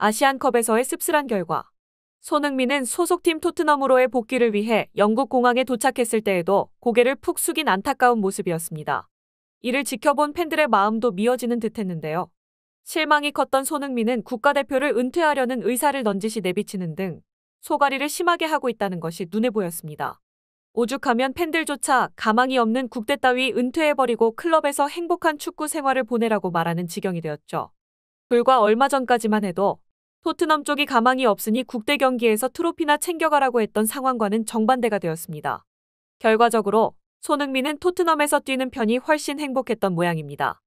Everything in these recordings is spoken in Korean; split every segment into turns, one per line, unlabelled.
아시안컵에서의 씁쓸한 결과. 손흥민은 소속팀 토트넘으로의 복귀를 위해 영국 공항에 도착했을 때에도 고개를 푹 숙인 안타까운 모습이었습니다. 이를 지켜본 팬들의 마음도 미어지는 듯했는데요. 실망이 컸던 손흥민은 국가대표를 은퇴하려는 의사를 넌지시 내비치는 등 소가리를 심하게 하고 있다는 것이 눈에 보였습니다. 오죽하면 팬들조차 가망이 없는 국대 따위 은퇴해버리고 클럽에서 행복한 축구 생활을 보내라고 말하는 지경이 되었죠. 불과 얼마 전까지만 해도 토트넘 쪽이 가망이 없으니 국대 경기에서 트로피나 챙겨가라고 했던 상황과는 정반대가 되었습니다. 결과적으로 손흥민은 토트넘에서 뛰는 편이 훨씬 행복했던 모양입니다.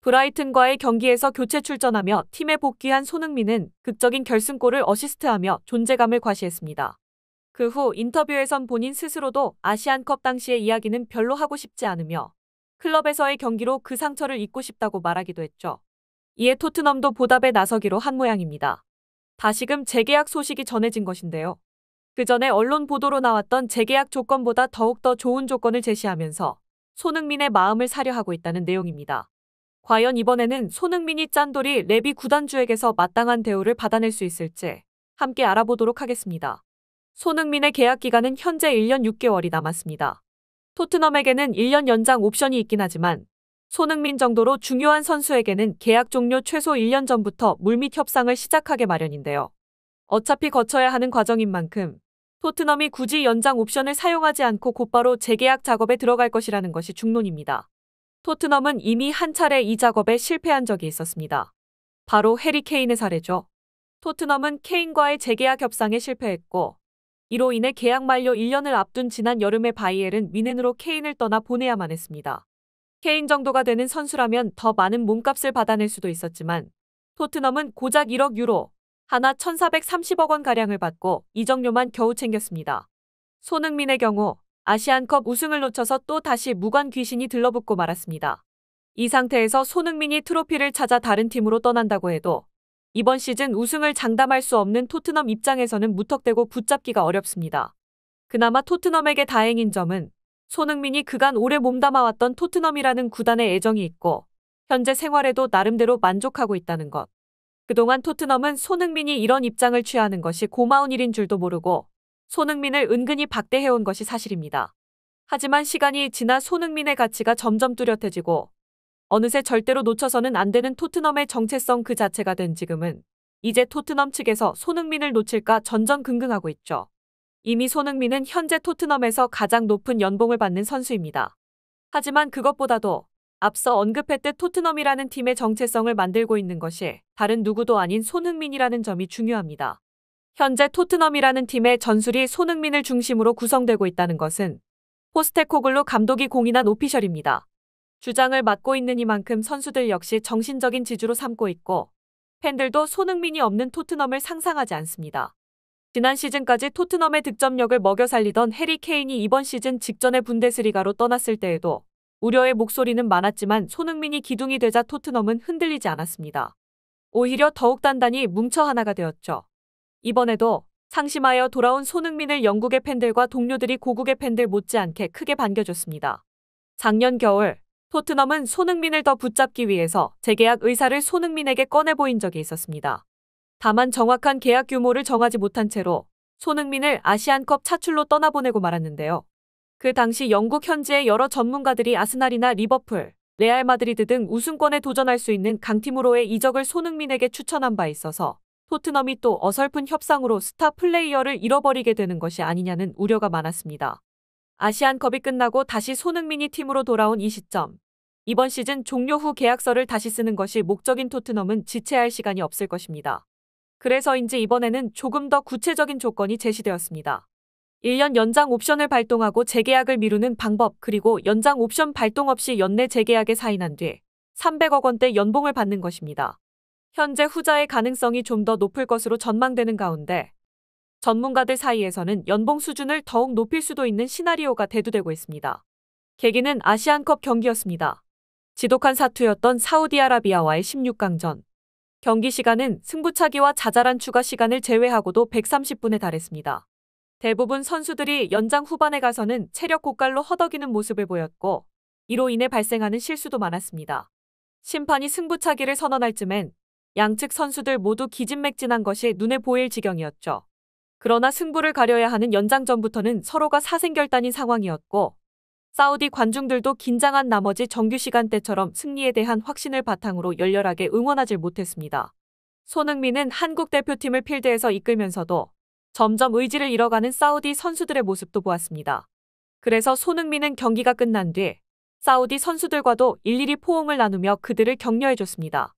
브라이튼과의 경기에서 교체 출전하며 팀에 복귀한 손흥민은 극적인 결승골을 어시스트하며 존재감을 과시했습니다. 그 후 인터뷰에선 본인 스스로도 아시안컵 당시의 이야기는 별로 하고 싶지 않으며 클럽에서의 경기로 그 상처를 잊고 싶다고 말하기도 했죠. 이에 토트넘도 보답에 나서기로 한 모양입니다. 다시금 재계약 소식이 전해진 것인데요. 그 전에 언론 보도로 나왔던 재계약 조건보다 더욱더 좋은 조건을 제시하면서 손흥민의 마음을 사려 하고 있다는 내용입니다. 과연 이번에는 손흥민이 짠돌이 레비 구단주에게서 마땅한 대우를 받아낼 수 있을지 함께 알아보도록 하겠습니다. 손흥민의 계약 기간은 현재 1년 6개월이 남았습니다. 토트넘에게는 1년 연장 옵션이 있긴 하지만 손흥민 정도로 중요한 선수에게는 계약 종료 최소 1년 전부터 물밑 협상을 시작하게 마련인데요. 어차피 거쳐야 하는 과정인 만큼 토트넘이 굳이 연장 옵션을 사용하지 않고 곧바로 재계약 작업에 들어갈 것이라는 것이 중론입니다. 토트넘은 이미 한 차례 이 작업에 실패한 적이 있었습니다. 바로 해리 케인의 사례죠. 토트넘은 케인과의 재계약 협상에 실패했고 이로 인해 계약 만료 1년을 앞둔 지난 여름에 바이엘은 미넨으로 케인을 떠나 보내야만 했습니다. 케인 정도가 되는 선수라면 더 많은 몸값을 받아낼 수도 있었지만 토트넘은 고작 1억 유로, 하나 1,430억 원가량을 받고 이적료만 겨우 챙겼습니다. 손흥민의 경우 아시안컵 우승을 놓쳐서 또 다시 무관 귀신이 들러붙고 말았습니다. 이 상태에서 손흥민이 트로피를 찾아 다른 팀으로 떠난다고 해도 이번 시즌 우승을 장담할 수 없는 토트넘 입장에서는 무턱대고 붙잡기가 어렵습니다. 그나마 토트넘에게 다행인 점은 손흥민이 그간 오래 몸담아왔던 토트넘이라는 구단의 애정이 있고 현재 생활에도 나름대로 만족하고 있다는 것. 그동안 토트넘은 손흥민이 이런 입장을 취하는 것이 고마운 일인 줄도 모르고 손흥민을 은근히 박대해온 것이 사실입니다. 하지만 시간이 지나 손흥민의 가치가 점점 뚜렷해지고 어느새 절대로 놓쳐서는 안 되는 토트넘의 정체성 그 자체가 된 지금은 이제 토트넘 측에서 손흥민을 놓칠까 전전긍긍하고 있죠. 이미 손흥민은 현재 토트넘에서 가장 높은 연봉을 받는 선수입니다. 하지만 그것보다도 앞서 언급했듯 토트넘이라는 팀의 정체성을 만들고 있는 것이 다른 누구도 아닌 손흥민이라는 점이 중요합니다. 현재 토트넘이라는 팀의 전술이 손흥민을 중심으로 구성되고 있다는 것은 포스테코글로 감독이 공인한 오피셜입니다. 주장을 맡고 있는 이만큼 선수들 역시 정신적인 지주로 삼고 있고 팬들도 손흥민이 없는 토트넘을 상상하지 않습니다. 지난 시즌까지 토트넘의 득점력을 먹여 살리던 해리 케인이 이번 시즌 직전에 분데스리가로 떠났을 때에도 우려의 목소리는 많았지만 손흥민이 기둥이 되자 토트넘은 흔들리지 않았습니다. 오히려 더욱 단단히 뭉쳐 하나가 되었죠. 이번에도 상심하여 돌아온 손흥민을 영국의 팬들과 동료들이 고국의 팬들 못지않게 크게 반겨줬습니다. 작년 겨울 토트넘은 손흥민을 더 붙잡기 위해서 재계약 의사를 손흥민에게 꺼내 보인 적이 있었습니다. 다만 정확한 계약 규모를 정하지 못한 채로 손흥민을 아시안컵 차출로 떠나보내고 말았는데요. 그 당시 영국 현지의 여러 전문가들이 아스날이나 리버풀, 레알 마드리드 등 우승권에 도전할 수 있는 강팀으로의 이적을 손흥민에게 추천한 바 있어서 토트넘이 또 어설픈 협상으로 스타 플레이어를 잃어버리게 되는 것이 아니냐는 우려가 많았습니다. 아시안컵이 끝나고 다시 손흥민이 팀으로 돌아온 이 시점. 이번 시즌 종료 후 계약서를 다시 쓰는 것이 목적인 토트넘은 지체할 시간이 없을 것입니다. 그래서인지 이번에는 조금 더 구체적인 조건이 제시되었습니다. 1년 연장 옵션을 발동하고 재계약을 미루는 방법 그리고 연장 옵션 발동 없이 연내 재계약에 사인한 뒤 300억 원대 연봉을 받는 것입니다. 현재 후자의 가능성이 좀 더 높을 것으로 전망되는 가운데 전문가들 사이에서는 연봉 수준을 더욱 높일 수도 있는 시나리오가 대두되고 있습니다. 계기는 아시안컵 경기였습니다. 지독한 사투였던 사우디아라비아와의 16강전. 경기 시간은 승부차기와 자잘한 추가 시간을 제외하고도 130분에 달했습니다. 대부분 선수들이 연장 후반에 가서는 체력 고갈로 허덕이는 모습을 보였고 이로 인해 발생하는 실수도 많았습니다. 심판이 승부차기를 선언할 쯤엔 양측 선수들 모두 기진맥진한 것이 눈에 보일 지경이었죠. 그러나 승부를 가려야 하는 연장 전부터는 서로가 사생결단인 상황이었고 사우디 관중들도 긴장한 나머지 정규 시간대처럼 승리에 대한 확신을 바탕으로 열렬하게 응원하지 못했습니다. 손흥민은 한국 대표팀을 필드에서 이끌면서도 점점 의지를 잃어가는 사우디 선수들의 모습도 보았습니다. 그래서 손흥민은 경기가 끝난 뒤 사우디 선수들과도 일일이 포옹을 나누며 그들을 격려해줬습니다.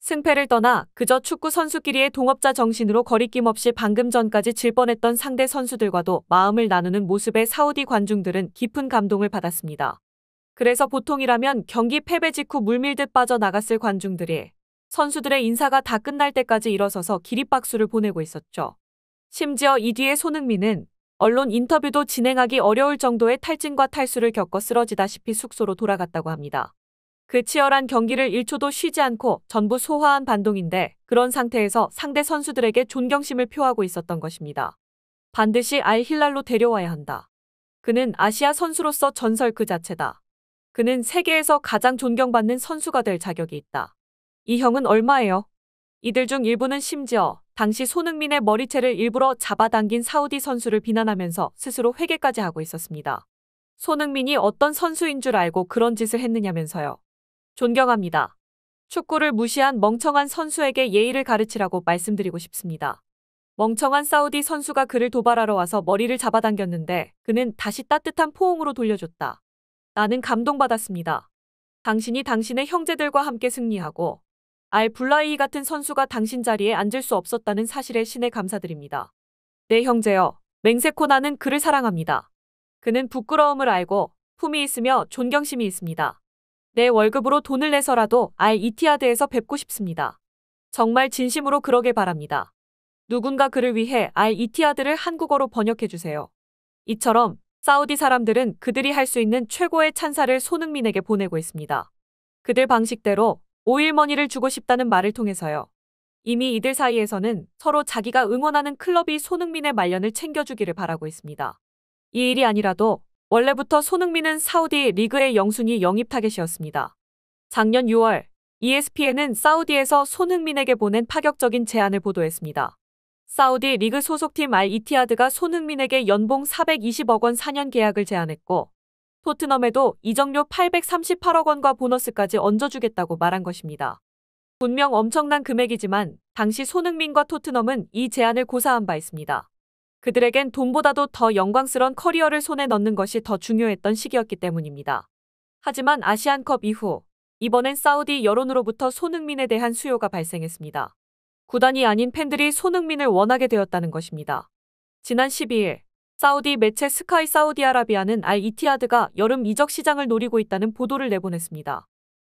승패를 떠나 그저 축구 선수끼리의 동업자 정신으로 거리낌 없이 방금 전까지 질 뻔했던 상대 선수들과도 마음을 나누는 모습에 사우디 관중들은 깊은 감동을 받았습니다. 그래서 보통이라면 경기 패배 직후 물밀듯 빠져나갔을 관중들이 선수들의 인사가 다 끝날 때까지 일어서서 기립박수를 보내고 있었죠. 심지어 이 뒤에 손흥민은 언론 인터뷰도 진행하기 어려울 정도의 탈진과 탈수를 겪어 쓰러지다시피 숙소로 돌아갔다고 합니다. 그 치열한 경기를 1초도 쉬지 않고 전부 소화한 반동인데 그런 상태에서 상대 선수들에게 존경심을 표하고 있었던 것입니다. 반드시 알 힐랄로 데려와야 한다. 그는 아시아 선수로서 전설 그 자체다. 그는 세계에서 가장 존경받는 선수가 될 자격이 있다. 이 형은 얼마예요? 이들 중 일부는 심지어 당시 손흥민의 머리채를 일부러 잡아당긴 사우디 선수를 비난하면서 스스로 회개까지 하고 있었습니다. 손흥민이 어떤 선수인 줄 알고 그런 짓을 했느냐면서요. 존경합니다. 축구를 무시한 멍청한 선수에게 예의를 가르치라고 말씀드리고 싶습니다. 멍청한 사우디 선수가 그를 도발하러 와서 머리를 잡아당겼는데 그는 다시 따뜻한 포옹으로 돌려줬다. 나는 감동받았습니다. 당신이 당신의 형제들과 함께 승리하고 알 블라이 같은 선수가 당신 자리에 앉을 수 없었다는 사실에 신에 감사드립니다. 내 네, 형제여, 맹세코 나는 그를 사랑합니다. 그는 부끄러움을 알고 품이 있으며 존경심이 있습니다. 내 월급으로 돈을 내서라도 알이티아드에서 뵙고 싶습니다. 정말 진심으로 그러길 바랍니다. 누군가 그를 위해 알이티아드를 한국어로 번역해주세요. 이처럼 사우디 사람들은 그들이 할 수 있는 최고의 찬사를 손흥민에게 보내고 있습니다. 그들 방식대로 오일머니를 주고 싶다는 말을 통해서요. 이미 이들 사이에서는 서로 자기가 응원하는 클럽이 손흥민의 말년을 챙겨주기를 바라고 있습니다. 이 일이 아니라도 원래부터 손흥민은 사우디 리그의 영순위 영입 타겟이었습니다. 작년 6월 ESPN은 사우디에서 손흥민에게 보낸 파격적인 제안을 보도했습니다. 사우디 리그 소속팀 알 이티하드가 손흥민에게 연봉 420억 원 4년 계약을 제안했고 토트넘에도 이적료 838억 원과 보너스까지 얹어주겠다고 말한 것입니다. 분명 엄청난 금액이지만 당시 손흥민과 토트넘은 이 제안을 고사한 바 있습니다. 그들에겐 돈보다도 더 영광스런 커리어를 손에 넣는 것이 더 중요했던 시기였기 때문입니다. 하지만 아시안컵 이후 이번엔 사우디 여론으로부터 손흥민에 대한 수요가 발생했습니다. 구단이 아닌 팬들이 손흥민을 원하게 되었다는 것입니다. 지난 12일 사우디 매체 스카이 사우디아라비아는 알이티아드가 여름 이적 시장을 노리고 있다는 보도를 내보냈습니다.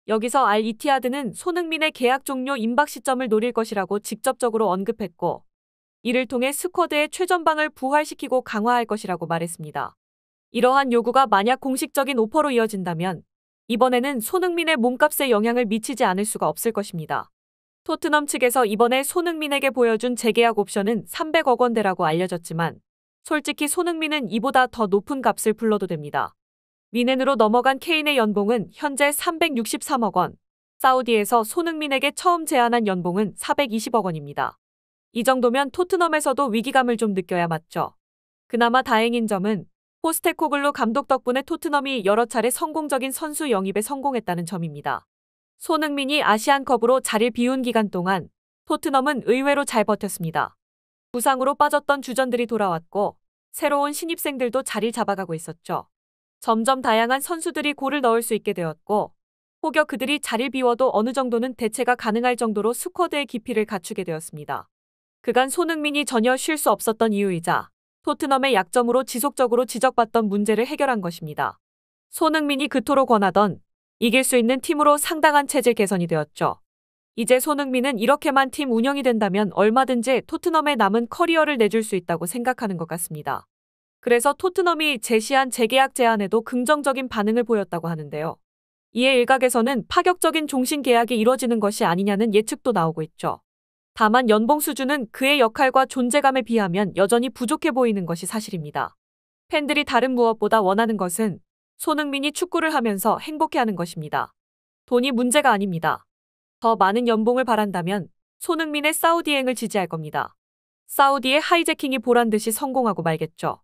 여기서 알이티아드는 손흥민의 계약 종료 임박 시점을 노릴 것이라고 직접적으로 언급했고 이를 통해 스쿼드의 최전방을 부활시키고 강화할 것이라고 말했습니다. 이러한 요구가 만약 공식적인 오퍼로 이어진다면 이번에는 손흥민의 몸값에 영향을 미치지 않을 수가 없을 것입니다. 토트넘 측에서 이번에 손흥민에게 보여준 재계약 옵션은 300억 원대라고 알려졌지만 솔직히 손흥민은 이보다 더 높은 값을 불러도 됩니다. 미넨으로 넘어간 케인의 연봉은 현재 363억 원, 사우디에서 손흥민에게 처음 제안한 연봉은 420억 원입니다. 이 정도면 토트넘에서도 위기감을 좀 느껴야 맞죠. 그나마 다행인 점은 포스테코글로 감독 덕분에 토트넘이 여러 차례 성공적인 선수 영입에 성공했다는 점입니다. 손흥민이 아시안컵으로 자리를 비운 기간 동안 토트넘은 의외로 잘 버텼습니다. 부상으로 빠졌던 주전들이 돌아왔고 새로운 신입생들도 자리를 잡아가고 있었죠. 점점 다양한 선수들이 골을 넣을 수 있게 되었고 혹여 그들이 자리를 비워도 어느 정도는 대체가 가능할 정도로 스쿼드의 깊이를 갖추게 되었습니다. 그간 손흥민이 전혀 쉴 수 없었던 이유이자 토트넘의 약점으로 지속적으로 지적받던 문제를 해결한 것입니다. 손흥민이 그토록 권하던 이길 수 있는 팀으로 상당한 체질 개선이 되었죠. 이제 손흥민은 이렇게만 팀 운영이 된다면 얼마든지 토트넘의 남은 커리어를 내줄 수 있다고 생각하는 것 같습니다. 그래서 토트넘이 제시한 재계약 제안에도 긍정적인 반응을 보였다고 하는데요. 이에 일각에서는 파격적인 종신 계약이 이뤄지는 것이 아니냐는 예측도 나오고 있죠. 다만 연봉 수준은 그의 역할과 존재감에 비하면 여전히 부족해 보이는 것이 사실입니다. 팬들이 다른 무엇보다 원하는 것은 손흥민이 축구를 하면서 행복해하는 것입니다. 돈이 문제가 아닙니다. 더 많은 연봉을 바란다면 손흥민의 사우디행을 지지할 겁니다. 사우디의 하이제킹이 보란 듯이 성공하고 말겠죠.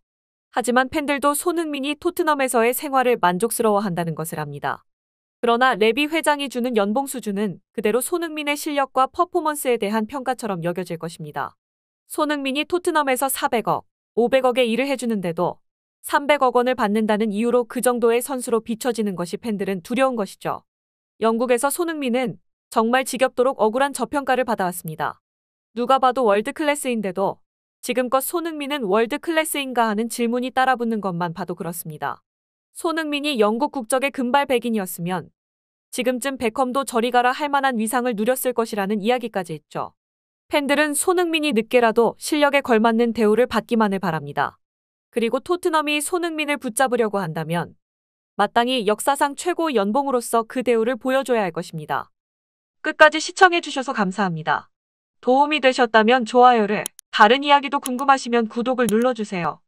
하지만 팬들도 손흥민이 토트넘에서의 생활을 만족스러워한다는 것을 압니다. 그러나 레비 회장이 주는 연봉 수준은 그대로 손흥민의 실력과 퍼포먼스에 대한 평가처럼 여겨질 것입니다. 손흥민이 토트넘에서 400억, 500억에 일을 해주는데도 300억 원을 받는다는 이유로 그 정도의 선수로 비춰지는 것이 팬들은 두려운 것이죠. 영국에서 손흥민은 정말 지겹도록 억울한 저평가를 받아왔습니다. 누가 봐도 월드 클래스인데도 지금껏 손흥민은 월드 클래스인가 하는 질문이 따라붙는 것만 봐도 그렇습니다. 손흥민이 영국 국적의 금발 백인이었으면 지금쯤 베컴도 저리 가라 할 만한 위상을 누렸을 것이라는 이야기까지 했죠. 팬들은 손흥민이 늦게라도 실력에 걸맞는 대우를 받기만을 바랍니다. 그리고 토트넘이 손흥민을 붙잡으려고 한다면 마땅히 역사상 최고 연봉으로서 그 대우를 보여줘야 할 것입니다. 끝까지 시청해주셔서 감사합니다. 도움이 되셨다면 좋아요를, 다른 이야기도 궁금하시면 구독을 눌러주세요.